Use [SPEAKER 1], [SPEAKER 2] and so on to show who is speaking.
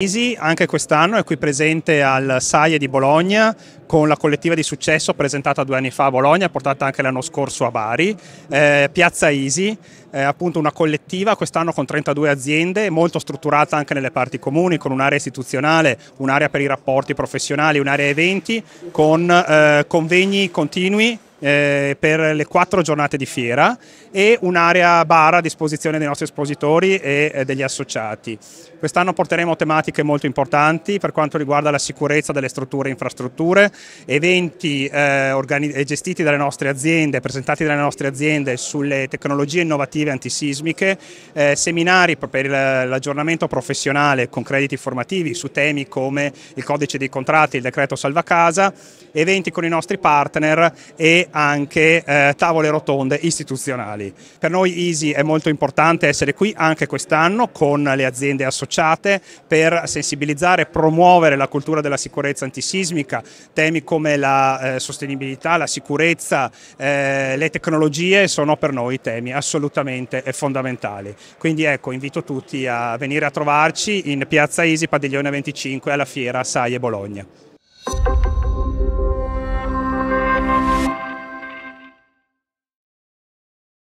[SPEAKER 1] Easy anche quest'anno è qui presente al SAIE di Bologna con la collettiva di successo presentata due anni fa a Bologna, portata anche l'anno scorso a Bari, eh, Piazza Easy, eh, appunto una collettiva quest'anno con 32 aziende, molto strutturata anche nelle parti comuni, con un'area istituzionale, un'area per i rapporti professionali, un'area eventi, con eh, convegni continui eh, per le quattro giornate di fiera e un'area bar a disposizione dei nostri espositori e eh, degli associati. Quest'anno porteremo tematiche molto importanti per quanto riguarda la sicurezza delle strutture e infrastrutture, eventi eh, organi- eh, gestiti dalle nostre aziende, presentati dalle nostre aziende sulle tecnologie innovative antisismiche, eh, seminari per l'aggiornamento professionale con crediti formativi su temi come il codice dei contratti, il decreto salvacasa, eventi con i nostri partner e anche eh, tavole rotonde istituzionali. Per noi Easy è molto importante essere qui anche quest'anno con le aziende associate per sensibilizzare e promuovere la cultura della sicurezza antisismica, temi come la eh, sostenibilità, la sicurezza, eh, le tecnologie sono per noi temi assolutamente fondamentali. Quindi ecco, invito tutti a venire a trovarci in Piazza Easy, Padiglione 25 alla Fiera Saie Bologna.